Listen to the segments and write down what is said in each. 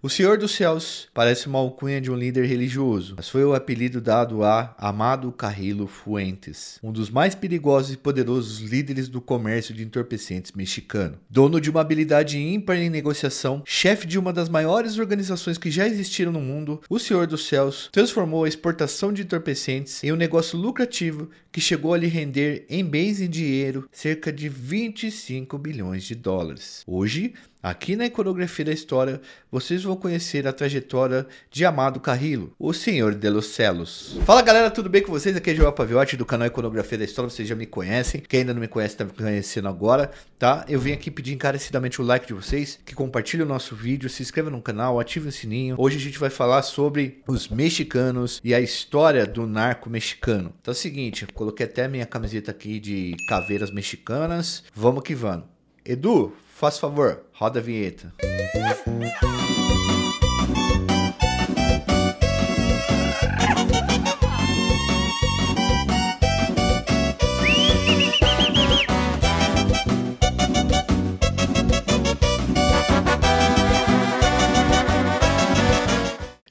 O Senhor dos Céus parece uma alcunha de um líder religioso, mas foi o apelido dado a Amado Carrillo Fuentes, um dos mais perigosos e poderosos líderes do comércio de entorpecentes mexicano. Dono de uma habilidade ímpar em negociação, chefe de uma das maiores organizações que já existiram no mundo, o Senhor dos Céus transformou a exportação de entorpecentes em um negócio lucrativo que chegou a lhe render, em bens e dinheiro, cerca de 25 bilhões de dólares. Hoje, Aqui na Iconografia da História, vocês vão conhecer a trajetória de Amado Carrillo, o Senhor de los Celos. Fala galera, tudo bem com vocês? Aqui é João Paviotti do canal Iconografia da História, vocês já me conhecem. Quem ainda não me conhece, tá me conhecendo agora, tá? Eu vim aqui pedir encarecidamente o like de vocês, que compartilhe o nosso vídeo, se inscreva no canal, ative o sininho. Hoje a gente vai falar sobre os mexicanos e a história do narco mexicano. Então é o seguinte, coloquei até minha camiseta aqui de caveiras mexicanas. Vamos que vamos. Edu, faz favor, roda a vinheta.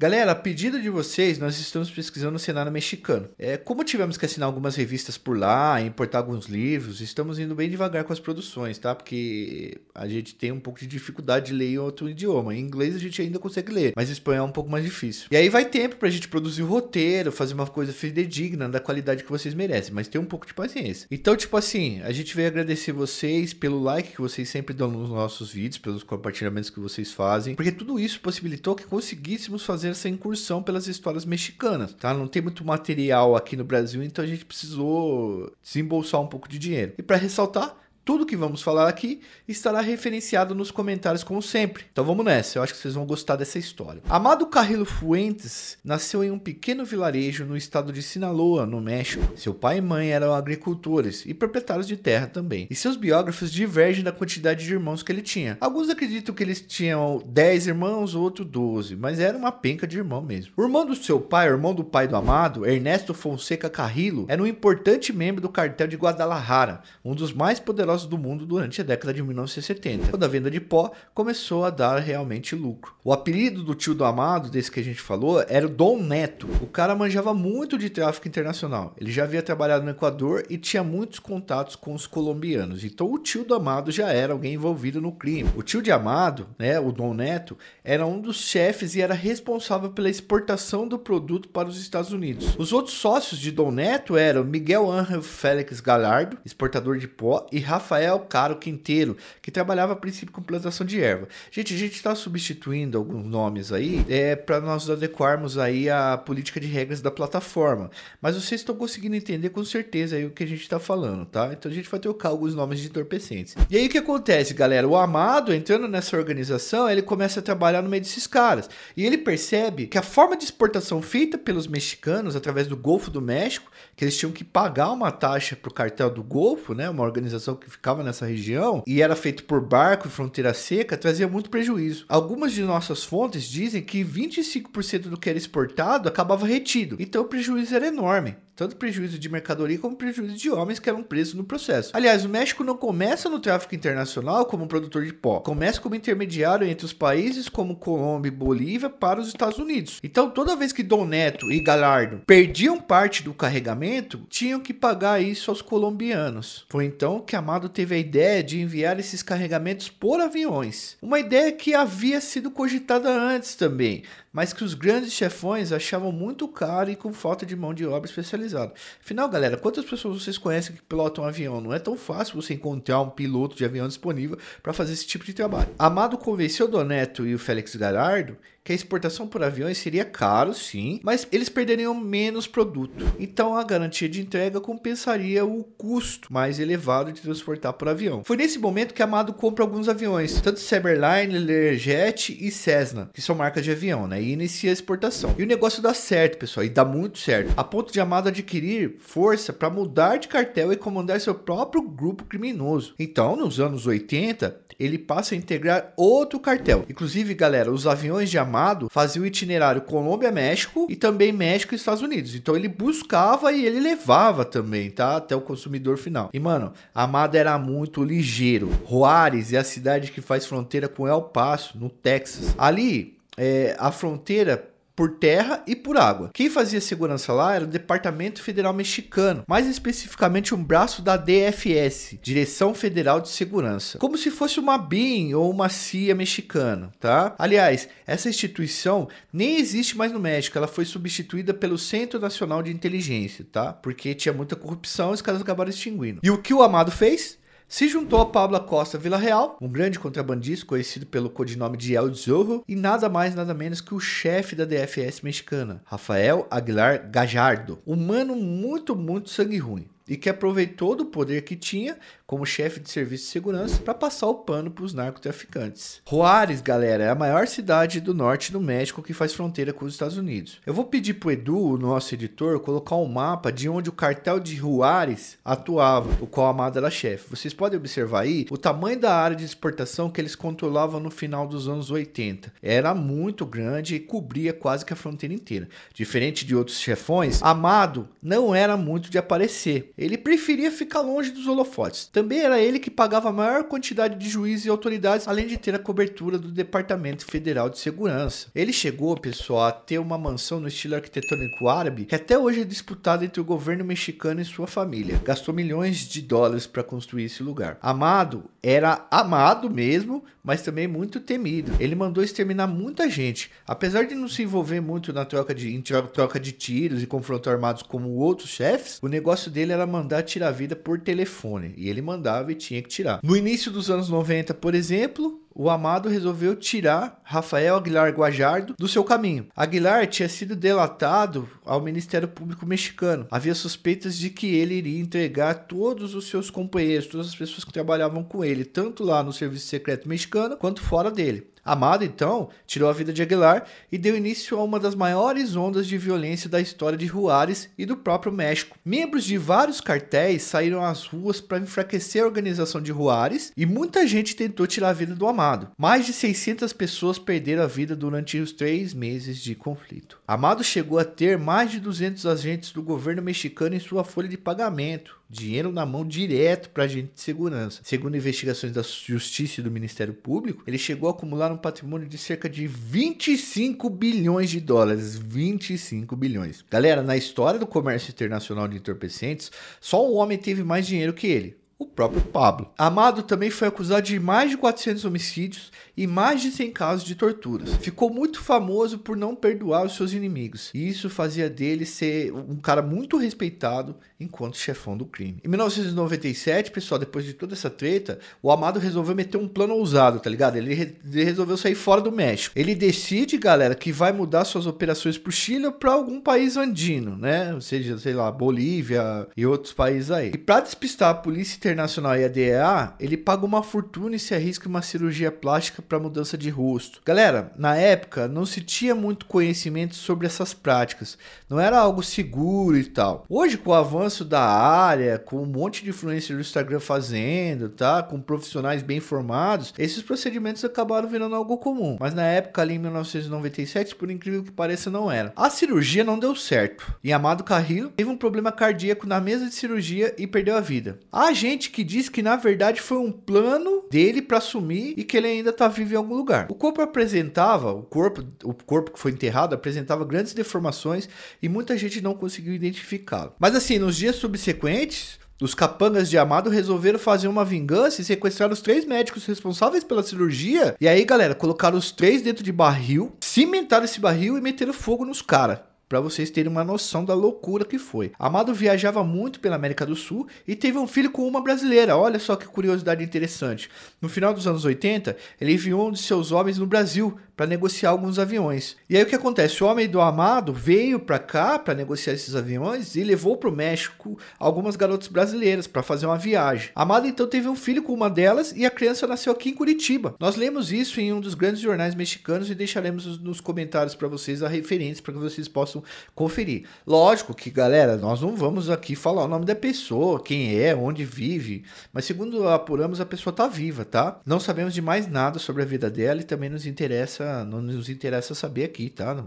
Galera, a pedido de vocês, nós estamos pesquisando o cenário mexicano. É, como tivemos que assinar algumas revistas por lá, importar alguns livros, estamos indo bem devagar com as produções, tá? Porque a gente tem um pouco de dificuldade de ler em outro idioma. Em inglês a gente ainda consegue ler, mas espanhol é um pouco mais difícil. E aí vai tempo pra gente produzir o roteiro, fazer uma coisa fidedigna da qualidade que vocês merecem, mas tem um pouco de paciência. Então, tipo assim, a gente veio agradecer vocês pelo like que vocês sempre dão nos nossos vídeos, pelos compartilhamentos que vocês fazem, porque tudo isso possibilitou que conseguíssemos fazer essa incursão pelas histórias mexicanas, tá? Não tem muito material aqui no Brasil, então a gente precisou desembolsar um pouco de dinheiro. E para ressaltar, tudo que vamos falar aqui estará referenciado nos comentários, como sempre. Então vamos nessa, eu acho que vocês vão gostar dessa história. Amado Carrillo Fuentes nasceu em um pequeno vilarejo no estado de Sinaloa, no México. Seu pai e mãe eram agricultores e proprietários de terra também. E seus biógrafos divergem da quantidade de irmãos que ele tinha. Alguns acreditam que eles tinham 10 irmãos, outros 12, mas era uma penca de irmão mesmo. O irmão do seu pai, o irmão do pai do amado, Ernesto Fonseca Carrillo, era um importante membro do cartel de Guadalajara, um dos mais poderosos do mundo durante a década de 1970, quando a venda de pó começou a dar realmente lucro. O apelido do tio do Amado, desse que a gente falou, era o Dom Neto. O cara manjava muito de tráfico internacional. Ele já havia trabalhado no Equador e tinha muitos contatos com os colombianos. Então o tio do Amado já era alguém envolvido no crime. O tio de Amado, né, o Dom Neto, era um dos chefes e era responsável pela exportação do produto para os Estados Unidos. Os outros sócios de Dom Neto eram Miguel Ángel Félix Galardo, exportador de pó, e Rafael Rafael Caro Quinteiro, que trabalhava a princípio com plantação de erva. Gente, a gente está substituindo alguns nomes aí é, para nós adequarmos aí a política de regras da plataforma. Mas vocês estão conseguindo entender com certeza aí o que a gente está falando, tá? Então a gente vai trocar alguns nomes de entorpecentes. E aí o que acontece, galera? O Amado, entrando nessa organização, ele começa a trabalhar no meio desses caras. E ele percebe que a forma de exportação feita pelos mexicanos através do Golfo do México, que eles tinham que pagar uma taxa para o cartel do Golfo, né? Uma organização que ficava nessa região e era feito por barco e fronteira seca, trazia muito prejuízo. Algumas de nossas fontes dizem que 25% do que era exportado acabava retido, então o prejuízo era enorme tanto prejuízo de mercadoria como prejuízo de homens que eram presos no processo. Aliás, o México não começa no tráfico internacional como produtor de pó, começa como intermediário entre os países como Colômbia e Bolívia para os Estados Unidos. Então, toda vez que Dom Neto e Galardo perdiam parte do carregamento, tinham que pagar isso aos colombianos. Foi então que Amado teve a ideia de enviar esses carregamentos por aviões, uma ideia que havia sido cogitada antes também, mas que os grandes chefões achavam muito caro e com falta de mão de obra especializada. Afinal, galera, quantas pessoas vocês conhecem que pilotam um avião? Não é tão fácil você encontrar um piloto de avião disponível para fazer esse tipo de trabalho. Amado convenceu Doneto e o Félix Garardo que a exportação por aviões seria caro, sim, mas eles perderiam menos produto. Então a garantia de entrega compensaria o custo mais elevado de transportar por avião. Foi nesse momento que Amado compra alguns aviões, tanto Cyberline, Learjet e Cessna, que são marcas de avião, né? e inicia a exportação. E o negócio dá certo, pessoal, e dá muito certo, a ponto de Amado adquirir força para mudar de cartel e comandar seu próprio grupo criminoso. Então, nos anos 80, ele passa a integrar outro cartel. Inclusive, galera, os aviões de Amado faziam o itinerário Colômbia-México e também México e Estados Unidos. Então ele buscava e ele levava também, tá? Até o consumidor final. E, mano, Amado era muito ligeiro. Juárez é a cidade que faz fronteira com El Paso, no Texas. Ali, é, a fronteira por terra e por água. Quem fazia segurança lá era o Departamento Federal Mexicano, mais especificamente um braço da DFS, Direção Federal de Segurança, como se fosse uma BIM ou uma CIA mexicana, tá? Aliás, essa instituição nem existe mais no México, ela foi substituída pelo Centro Nacional de Inteligência, tá? Porque tinha muita corrupção, e os caras acabaram extinguindo. E o que o Amado fez? se juntou a Pablo Costa Villarreal, um grande contrabandista conhecido pelo codinome de El Zorro, e nada mais nada menos que o chefe da DFS mexicana, Rafael Aguilar Gajardo, um mano muito, muito sangue ruim e que aproveitou do poder que tinha como chefe de serviço de segurança para passar o pano para os narcotraficantes. Juárez, galera, é a maior cidade do norte do México que faz fronteira com os Estados Unidos. Eu vou pedir pro Edu, o nosso editor, colocar um mapa de onde o cartel de Juárez atuava, o qual Amado era chefe. Vocês podem observar aí o tamanho da área de exportação que eles controlavam no final dos anos 80. Era muito grande e cobria quase que a fronteira inteira. Diferente de outros chefões, Amado não era muito de aparecer. Ele preferia ficar longe dos holofotes. Também era ele que pagava a maior quantidade de juízes e autoridades, além de ter a cobertura do Departamento Federal de Segurança. Ele chegou, pessoal, a ter uma mansão no estilo arquitetônico árabe, que até hoje é disputada entre o governo mexicano e sua família. Gastou milhões de dólares para construir esse lugar. Amado era amado mesmo, mas também muito temido. Ele mandou exterminar muita gente. Apesar de não se envolver muito na troca de, troca de tiros e confronto armados como outros chefes, o negócio dele era mandar tirar a vida por telefone. E ele mandava e tinha que tirar. No início dos anos 90, por exemplo, o Amado resolveu tirar Rafael Aguilar Guajardo do seu caminho. Aguilar tinha sido delatado ao Ministério Público Mexicano. Havia suspeitas de que ele iria entregar todos os seus companheiros, todas as pessoas que trabalhavam com ele, tanto lá no Serviço Secreto Mexicano quanto fora dele. Amado, então, tirou a vida de Aguilar e deu início a uma das maiores ondas de violência da história de Juárez e do próprio México. Membros de vários cartéis saíram às ruas para enfraquecer a organização de Juárez e muita gente tentou tirar a vida do Amado. Mais de 600 pessoas perderam a vida durante os três meses de conflito. Amado chegou a ter mais de 200 agentes do governo mexicano em sua folha de pagamento. Dinheiro na mão direto para agente de segurança. Segundo investigações da Justiça e do Ministério Público, ele chegou a acumular um patrimônio de cerca de 25 bilhões de dólares. 25 bilhões. Galera, na história do comércio internacional de entorpecentes, só um homem teve mais dinheiro que ele. O próprio Pablo. Amado também foi acusado de mais de 400 homicídios e mais de 100 casos de torturas. Ficou muito famoso por não perdoar os seus inimigos, e isso fazia dele ser um cara muito respeitado enquanto chefão do crime. Em 1997, pessoal, depois de toda essa treta, o Amado resolveu meter um plano ousado, tá ligado? Ele, re ele resolveu sair fora do México. Ele decide, galera, que vai mudar suas operações pro Chile ou pra algum país andino, né? Ou seja, sei lá, Bolívia e outros países aí. E pra despistar a Polícia Internacional e a DEA, ele paga uma fortuna e se arrisca uma cirurgia plástica para mudança de rosto. Galera, na época não se tinha muito conhecimento sobre essas práticas, não era algo seguro e tal. Hoje, com o avanço da área, com um monte de influencer do Instagram fazendo, tá? Com profissionais bem formados, esses procedimentos acabaram virando algo comum. Mas na época, ali em 1997, por incrível que pareça, não era. A cirurgia não deu certo. E Amado Carrillo teve um problema cardíaco na mesa de cirurgia e perdeu a vida. Há gente que diz que na verdade foi um plano dele para assumir e que ele ainda tá vive em algum lugar. O corpo apresentava, o corpo, o corpo que foi enterrado apresentava grandes deformações e muita gente não conseguiu identificá-lo. Mas assim, nos dias subsequentes, os capangas de Amado resolveram fazer uma vingança e sequestrar os três médicos responsáveis pela cirurgia. E aí, galera, colocaram os três dentro de barril, cimentaram esse barril e meteram fogo nos caras para vocês terem uma noção da loucura que foi. Amado viajava muito pela América do Sul e teve um filho com uma brasileira. Olha só que curiosidade interessante. No final dos anos 80, ele enviou um de seus homens no Brasil para negociar alguns aviões. E aí o que acontece? O homem do Amado veio para cá para negociar esses aviões e levou para o México algumas garotas brasileiras para fazer uma viagem. Amado então teve um filho com uma delas e a criança nasceu aqui em Curitiba. Nós lemos isso em um dos grandes jornais mexicanos e deixaremos nos comentários para vocês a referência para que vocês possam possam conferir. Lógico que, galera, nós não vamos aqui falar o nome da pessoa, quem é, onde vive, mas segundo apuramos, a pessoa está viva, tá? Não sabemos de mais nada sobre a vida dela e também nos interessa, não nos interessa saber aqui, tá?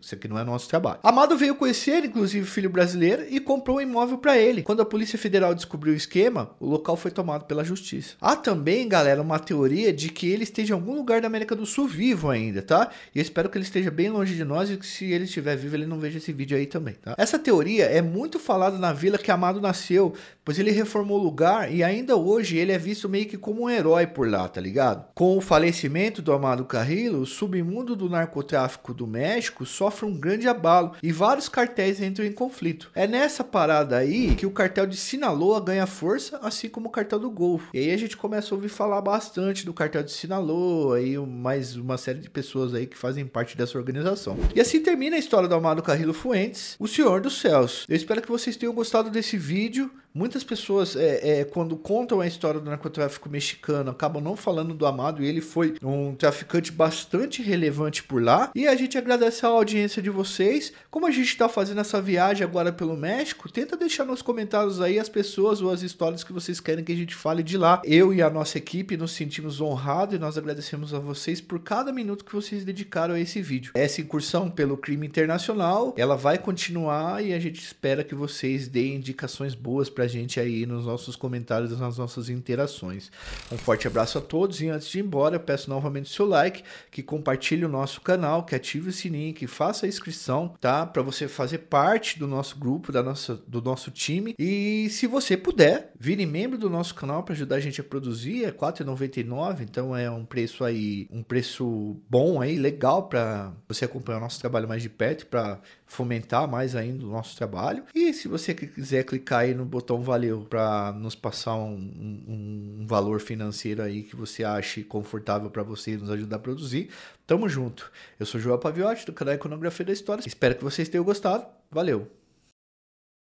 Isso aqui não é nosso trabalho. Amado veio conhecer, inclusive, o filho brasileiro e comprou um imóvel para ele. Quando a Polícia Federal descobriu o esquema, o local foi tomado pela justiça. Há também, galera, uma teoria de que ele esteja em algum lugar da América do Sul vivo ainda, tá? E eu espero que ele esteja bem longe de nós e que se ele estiver vivo, ele não veja esse vídeo aí também, tá? Essa teoria é muito falada na vila que Amado nasceu, pois ele reformou o lugar e ainda hoje ele é visto meio que como um herói por lá, tá ligado? Com o falecimento do Amado Carrillo, o submundo do narcotráfico do México sofre um grande abalo e vários cartéis entram em conflito. É nessa parada aí que o cartel de Sinaloa ganha força, assim como o cartel do Golfo. E aí a gente começa a ouvir falar bastante do cartel de Sinaloa e mais uma série de pessoas aí que fazem parte dessa organização. E assim termina a história do Amado Amado Carrilo Fuentes, o Senhor dos Céus. Eu espero que vocês tenham gostado desse vídeo. Muitas pessoas, é, é, quando contam a história do narcotráfico mexicano, acabam não falando do Amado, e ele foi um traficante bastante relevante por lá. E a gente agradece a audiência de vocês. Como a gente está fazendo essa viagem agora pelo México, tenta deixar nos comentários aí as pessoas ou as histórias que vocês querem que a gente fale de lá. Eu e a nossa equipe nos sentimos honrados e nós agradecemos a vocês por cada minuto que vocês dedicaram a esse vídeo. Essa incursão pelo crime internacional, ela vai continuar e a gente espera que vocês deem indicações boas pra gente aí nos nossos comentários, nas nossas interações. Um forte abraço a todos e antes de ir embora, eu peço novamente seu like, que compartilhe o nosso canal, que ative o sininho, que faça a inscrição, tá? Para você fazer parte do nosso grupo, da nossa, do nosso time. E se você puder, vire membro do nosso canal para ajudar a gente a produzir, é R$ 4,99, então é um preço aí, um preço bom aí, legal para você acompanhar o nosso trabalho mais de perto, para fomentar mais ainda o nosso trabalho. E se você quiser clicar aí no botão valeu para nos passar um, um, um, valor financeiro aí que você ache confortável para você nos ajudar a produzir, tamo junto. Eu sou João Paviotti do canal Iconografia da História. Espero que vocês tenham gostado. Valeu!